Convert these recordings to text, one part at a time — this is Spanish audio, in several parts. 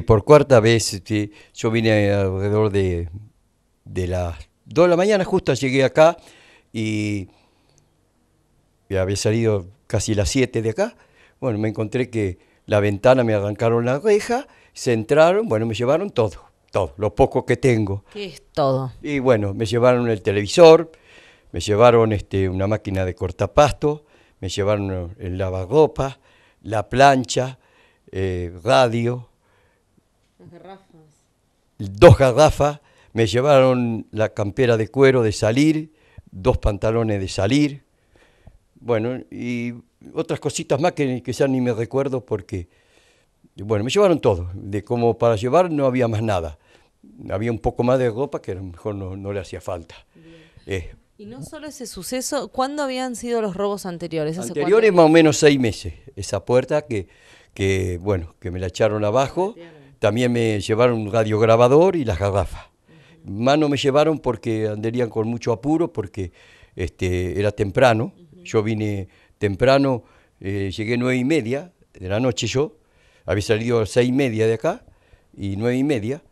Y por cuarta vez, este, yo vine alrededor de, las 2 de la mañana, justo llegué acá y, había salido casi las 7 de acá. Bueno, me encontré que la ventana me arrancaron la reja, se entraron, bueno, me llevaron todo, todo, lo poco que tengo. es todo? Y bueno, me llevaron el televisor, me llevaron este, una máquina de cortapasto, me llevaron el lavarropa, la plancha, eh, radio, las garrafas. Dos garrafas, me llevaron la campera de cuero de salir, dos pantalones de salir, bueno, y otras cositas más que quizás ni me recuerdo porque, bueno, me llevaron todo, de como para llevar no había más nada, había un poco más de ropa que a lo mejor no, le hacía falta. Eh. y no solo ese suceso, ¿cuándo habían sido los robos anteriores? anteriores más o menos seis meses, esa puerta que, bueno, que me la echaron abajo. También me llevaron un radiograbador y las garrafas. Más no me llevaron porque andarían con mucho apuro, porque este, era temprano. Yo vine temprano, eh, llegué nueve y media de la noche yo. Había salido a seis y media de acá y nueve y media.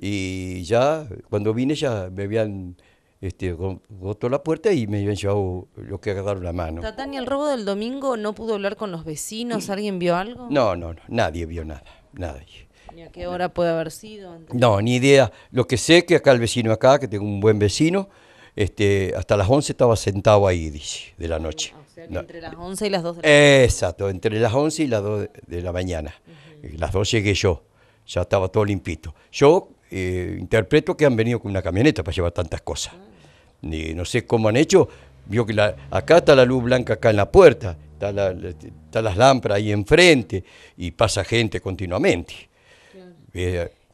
Y ya cuando vine ya me habían este, roto la puerta y me habían llevado lo que agarraron la mano. Tatán, ¿y el robo del domingo no pudo hablar con los vecinos? Mm. ¿Alguien vio algo? No, no, no nadie vio nada, nadie. ¿Ni a qué hora puede haber sido? No, ni idea. Lo que sé es que acá el vecino acá, que tengo un buen vecino, este, hasta las 11 estaba sentado ahí, dice, de la noche. Ah, entre las 11 y las 2 de la mañana. Exacto, entre las 11 y las 2 de la mañana. Las 2 llegué yo, ya estaba todo limpito. Yo eh, interpreto que han venido con una camioneta para llevar tantas cosas. Ah. no sé cómo han hecho, vio que la, acá está la luz blanca acá en la puerta, están está las lámparas ahí enfrente y pasa gente continuamente.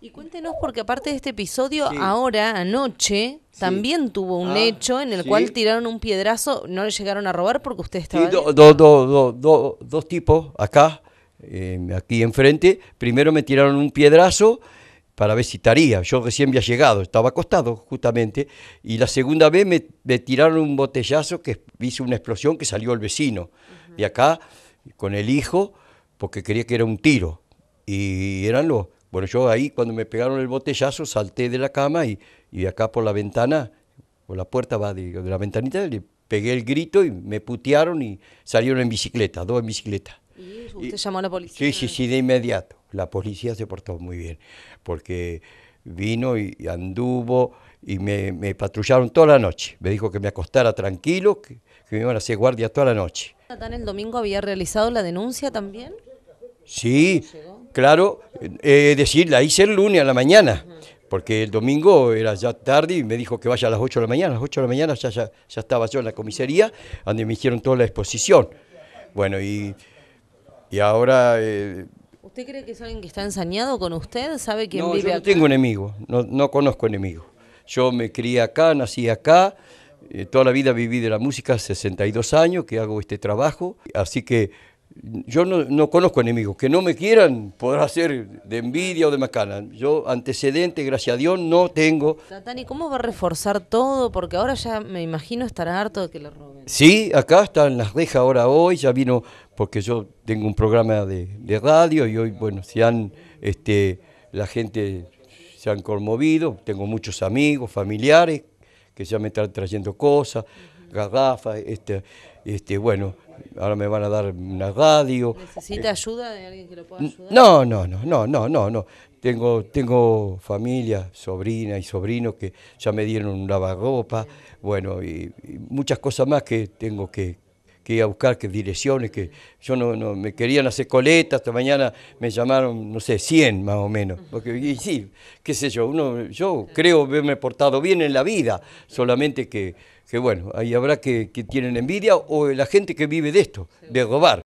Y cuéntenos, porque aparte de este episodio, ahora, anoche, también tuvo un ah, hecho en el cual tiraron un piedrazo, no le llegaron a robar porque usted estaba... dos tipos acá, aquí enfrente. Primero me tiraron un piedrazo para ver si estaría. Yo recién había llegado, estaba acostado justamente. Y la segunda vez me, tiraron un botellazo que hizo una explosión que salió el vecino y acá con el hijo porque creía que era un tiro. Y eran los bueno, yo ahí cuando me pegaron el botellazo salté de la cama y, acá por la ventana, por la puerta va de, la ventanita, le pegué el grito y me putearon y salieron en bicicleta, dos en bicicleta. ¿Y usted llamó a la policía? Sí, sí, sí, de inmediato. La policía se portó muy bien porque vino y, anduvo y me, patrullaron toda la noche. Me dijo que me acostara tranquilo, que, me iban a hacer guardia toda la noche. ¿Tan el domingo había realizado la denuncia también? Sí, claro, eh, es decir, la hice el lunes a la mañana, porque el domingo era ya tarde y me dijo que vaya a las 8 de la mañana. A las 8 de la mañana ya, estaba yo en la comisaría, donde me hicieron toda la exposición. Bueno, y, y ahora... Eh, ¿Usted cree que es alguien que está ensañado con usted? ¿Sabe quién no, vive yo no tengo enemigo, no, conozco enemigos. Yo me crié acá, nací acá, eh, toda la vida viví de la música, 62 años que hago este trabajo, así que yo no, no, conozco enemigos. Que no me quieran poder ser de envidia o de macana. Yo antecedente, gracias a Dios, no tengo. ¿y ¿cómo va a reforzar todo? Porque ahora ya me imagino estará harto de que le roben. Sí, acá están las rejas ahora hoy. Ya vino, porque yo tengo un programa de, radio y hoy, bueno, se han, este, la gente se han conmovido. Tengo muchos amigos, familiares que ya me están trayendo cosas. Garrafa, este, este, bueno, ahora me van a dar una radio. ¿Necesita ayuda de alguien que lo pueda ayudar? No, no, no, no, no, no, no. Tengo, tengo familia, sobrina y sobrino que ya me dieron un lavarropa, bueno, y muchas cosas más que tengo que, que iba a buscar que direcciones, que yo no, me querían hacer coletas, hasta mañana me llamaron, no sé, 100 más o menos. Porque, y sí, qué sé yo, uno, yo creo haberme portado bien en la vida, solamente que, que bueno, ahí habrá que, que tienen envidia o la gente que vive de esto, de robar.